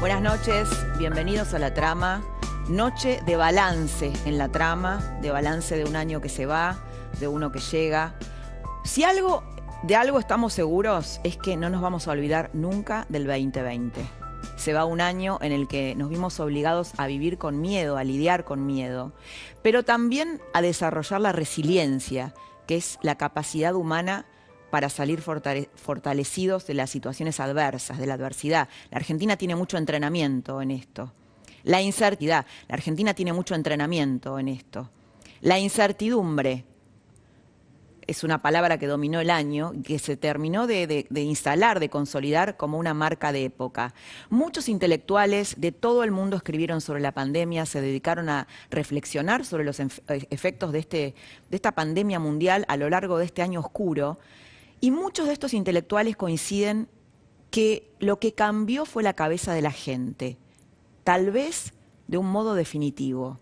Buenas noches, bienvenidos a La Trama. Noche de balance en La Trama, de balance de un año que se va, de uno que llega. Si algo, de algo estamos seguros, es que no nos vamos a olvidar nunca del 2020. Se va un año en el que nos vimos obligados a vivir con miedo, a lidiar con miedo, pero también a desarrollar la resiliencia, que es la capacidad humana para salir fortalecidos de las situaciones adversas, de la adversidad. La Argentina tiene mucho entrenamiento en esto. La incertidumbre, la Argentina tiene mucho entrenamiento en esto. La incertidumbre es una palabra que dominó el año que se terminó de, instalar, de consolidar como una marca de época. Muchos intelectuales de todo el mundo escribieron sobre la pandemia, se dedicaron a reflexionar sobre los eh, efectos este, de esta pandemia mundial a lo largo de este año oscuro y muchos de estos intelectuales coinciden que lo que cambió fue la cabeza de la gente, tal vez de un modo definitivo,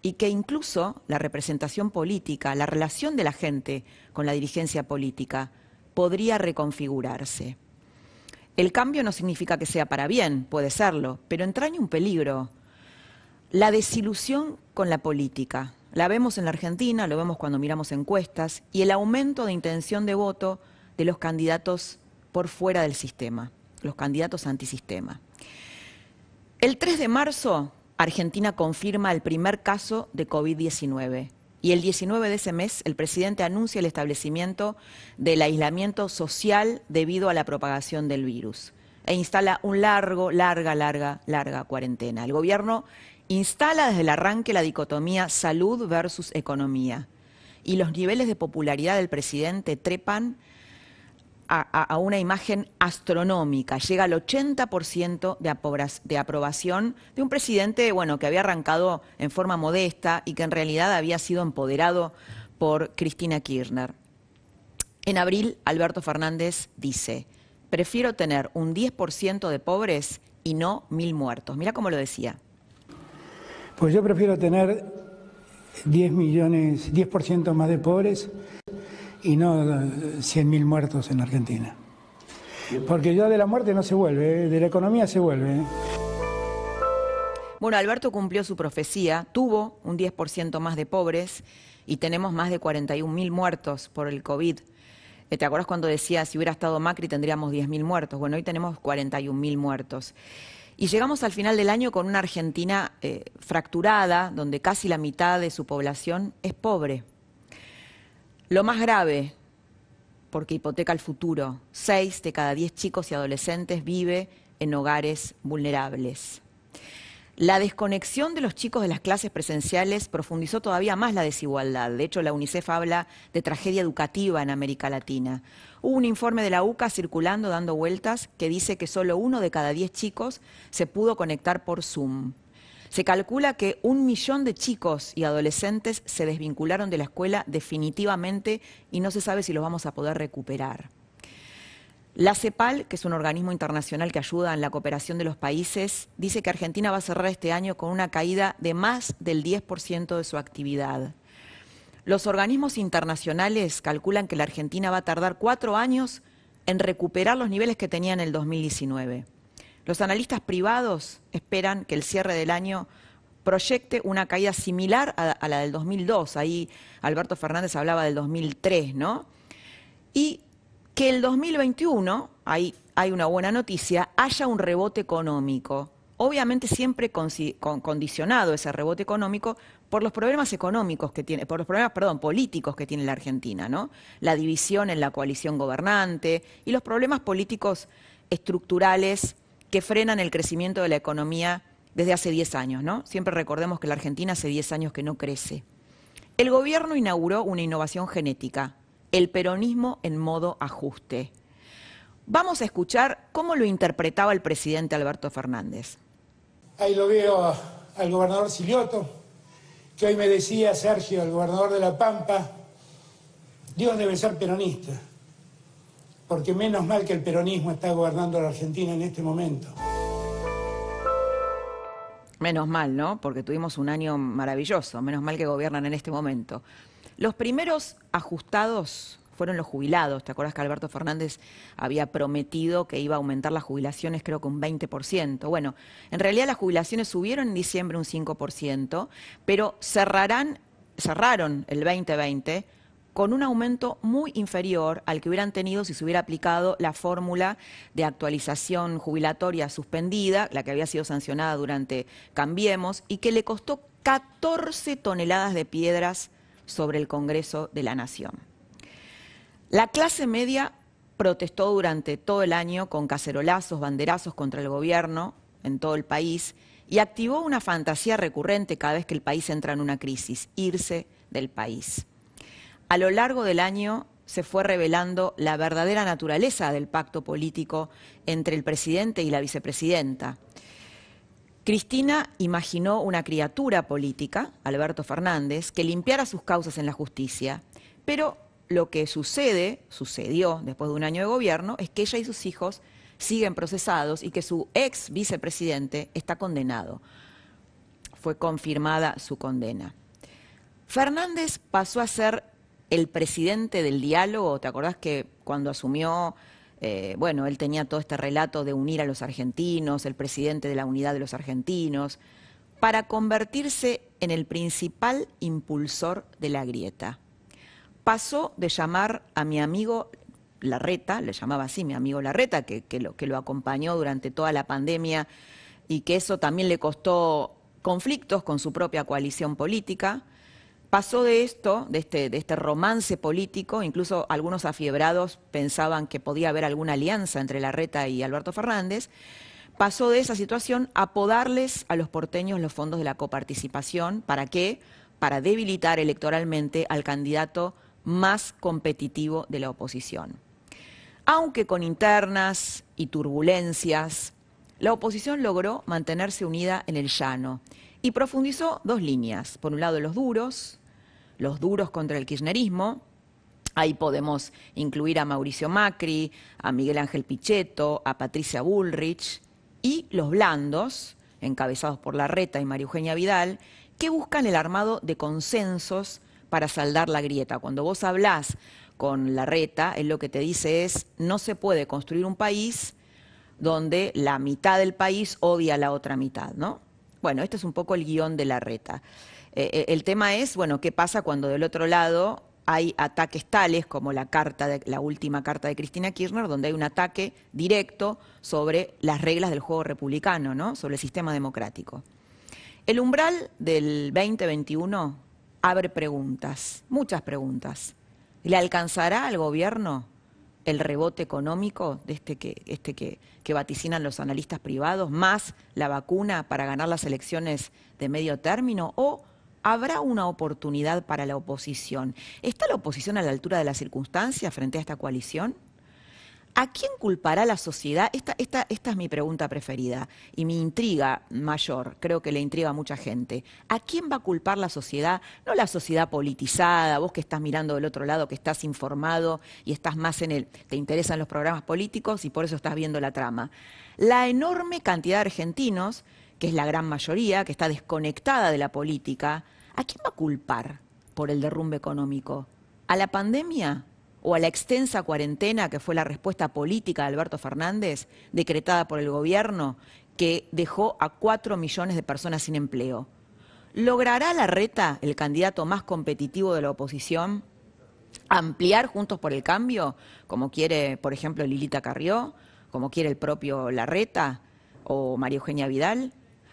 y que incluso la representación política, la relación de la gente con la dirigencia política, podría reconfigurarse. El cambio no significa que sea para bien, puede serlo, pero entraña un peligro. La desilusión con la política. La vemos en la Argentina, lo vemos cuando miramos encuestas, y el aumento de intención de voto de los candidatos por fuera del sistema, los candidatos antisistema. El 3 de marzo, Argentina confirma el primer caso de COVID-19 y el 19 de ese mes el presidente anuncia el establecimiento del aislamiento social debido a la propagación del virus e instala un largo, larga, larga, larga cuarentena. El gobierno instala desde el arranque la dicotomía salud versus economía y los niveles de popularidad del presidente trepan a, una imagen astronómica, llega al 80% de, de aprobación de un presidente bueno, que había arrancado en forma modesta y que en realidad había sido empoderado por Cristina Kirchner. En abril, Alberto Fernández dice, prefiero tener un 10% de pobres y no mil muertos. Mira cómo lo decía. Pues yo prefiero tener 10 millones, 10% más de pobres y no 100.000 eh, muertos en Argentina. Porque yo de la muerte no se vuelve, eh, de la economía se vuelve. Bueno, Alberto cumplió su profecía, tuvo un 10% más de pobres y tenemos más de 41.000 muertos por el COVID. Eh, ¿Te acuerdas cuando decía, si hubiera estado Macri tendríamos 10.000 muertos? Bueno, hoy tenemos 41.000 muertos. Y llegamos al final del año con una Argentina fracturada, donde casi la mitad de su población es pobre. Lo más grave, porque hipoteca el futuro, seis de cada diez chicos y adolescentes vive en hogares vulnerables. La desconexión de los chicos de las clases presenciales profundizó todavía más la desigualdad. De hecho, la UNICEF habla de tragedia educativa en América Latina. Hubo un informe de la UCA circulando, dando vueltas, que dice que solo uno de cada diez chicos se pudo conectar por Zoom. Se calcula que un millón de chicos y adolescentes se desvincularon de la escuela definitivamente y no se sabe si los vamos a poder recuperar. La CEPAL, que es un organismo internacional que ayuda en la cooperación de los países, dice que Argentina va a cerrar este año con una caída de más del 10% de su actividad. Los organismos internacionales calculan que la Argentina va a tardar cuatro años en recuperar los niveles que tenía en el 2019. Los analistas privados esperan que el cierre del año proyecte una caída similar a, la del 2002. Ahí Alberto Fernández hablaba del 2003, ¿no? Y que el 2021, ahí hay una buena noticia, haya un rebote económico obviamente siempre condicionado ese rebote económico por los problemas económicos que tiene, por los problemas, perdón, políticos que tiene la Argentina, ¿no? La división en la coalición gobernante y los problemas políticos estructurales que frenan el crecimiento de la economía desde hace 10 años, ¿no? Siempre recordemos que la Argentina hace 10 años que no crece. El gobierno inauguró una innovación genética, el peronismo en modo ajuste. Vamos a escuchar cómo lo interpretaba el presidente Alberto Fernández. Ahí lo veo al gobernador Silioto, que hoy me decía Sergio, el gobernador de La Pampa, Dios debe ser peronista porque menos mal que el peronismo está gobernando la Argentina en este momento. Menos mal, ¿no? Porque tuvimos un año maravilloso, menos mal que gobiernan en este momento. Los primeros ajustados fueron los jubilados. ¿Te acuerdas que Alberto Fernández había prometido que iba a aumentar las jubilaciones creo que un 20%? Bueno, en realidad las jubilaciones subieron en diciembre un 5%, pero cerrarán, cerraron el 2020 con un aumento muy inferior al que hubieran tenido si se hubiera aplicado la fórmula de actualización jubilatoria suspendida, la que había sido sancionada durante Cambiemos, y que le costó 14 toneladas de piedras sobre el Congreso de la Nación. La clase media protestó durante todo el año con cacerolazos, banderazos contra el gobierno en todo el país y activó una fantasía recurrente cada vez que el país entra en una crisis, irse del país. A lo largo del año se fue revelando la verdadera naturaleza del pacto político entre el presidente y la vicepresidenta. Cristina imaginó una criatura política, Alberto Fernández, que limpiara sus causas en la justicia, pero lo que sucede, sucedió después de un año de gobierno, es que ella y sus hijos siguen procesados y que su ex vicepresidente está condenado. Fue confirmada su condena. Fernández pasó a ser el presidente del diálogo, ¿te acordás que cuando asumió, eh, bueno, él tenía todo este relato de unir a los argentinos, el presidente de la unidad de los argentinos, para convertirse en el principal impulsor de la grieta? Pasó de llamar a mi amigo Larreta, le llamaba así mi amigo Larreta, que lo acompañó durante toda la pandemia y que eso también le costó conflictos con su propia coalición política, Pasó de esto, este, de este, romance político, incluso algunos afiebrados pensaban que podía haber alguna alianza entre Larreta y Alberto Fernández, pasó de esa situación a podarles a los porteños los fondos de la coparticipación. ¿Para qué? Para debilitar electoralmente al candidato más competitivo de la oposición. Aunque con internas y turbulencias, la oposición logró mantenerse unida en el llano y profundizó dos líneas. Por un lado, los duros, los duros contra el kirchnerismo. Ahí podemos incluir a Mauricio Macri, a Miguel Ángel Pichetto, a Patricia Bullrich y los blandos, encabezados por Larreta y María Eugenia Vidal, que buscan el armado de consensos para saldar la grieta. Cuando vos hablás con Larreta, él lo que te dice es, no se puede construir un país donde la mitad del país odia a la otra mitad, ¿no? Bueno, este es un poco el guión de la reta. Eh, eh, el tema es, bueno, ¿qué pasa cuando del otro lado hay ataques tales como la, carta de, la última carta de Cristina Kirchner, donde hay un ataque directo sobre las reglas del juego republicano, ¿no? sobre el sistema democrático. El umbral del 2021 abre preguntas, muchas preguntas. ¿Le alcanzará al gobierno el rebote económico de este, que, este que, que vaticinan los analistas privados, más la vacuna para ganar las elecciones de medio término, o habrá una oportunidad para la oposición. ¿Está la oposición a la altura de las circunstancias frente a esta coalición? ¿A quién culpará la sociedad? Esta, es mi pregunta preferida y mi intriga mayor, creo que le intriga a mucha gente. ¿A quién va a culpar la sociedad? No la sociedad politizada, vos que estás mirando del otro lado, que estás informado y estás más en el, te interesan los programas políticos y por eso estás viendo la trama. La enorme cantidad de argentinos, que es la gran mayoría, que está desconectada de la política, ¿a quién va a culpar por el derrumbe económico? ¿A la pandemia? o a la extensa cuarentena que fue la respuesta política de Alberto Fernández, decretada por el gobierno, que dejó a cuatro millones de personas sin empleo. ¿Logrará la el candidato más competitivo de la oposición, ampliar Juntos por el Cambio, como quiere, por ejemplo, Lilita Carrió, como quiere el propio Larreta o María Eugenia Vidal?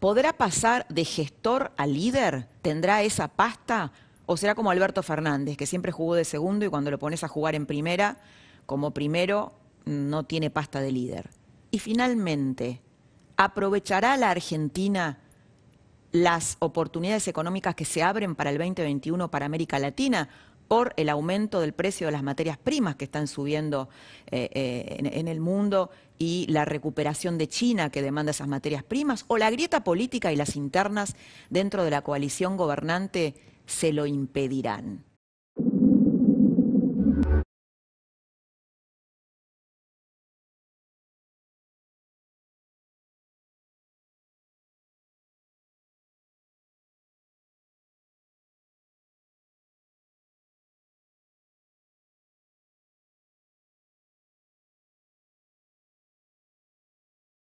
¿Podrá pasar de gestor a líder? ¿Tendrá esa pasta ¿O será como Alberto Fernández, que siempre jugó de segundo y cuando lo pones a jugar en primera, como primero, no tiene pasta de líder? Y finalmente, ¿aprovechará la Argentina las oportunidades económicas que se abren para el 2021 para América Latina? por el aumento del precio de las materias primas que están subiendo eh, eh, en, el mundo y la recuperación de China que demanda esas materias primas, o la grieta política y las internas dentro de la coalición gobernante se lo impedirán.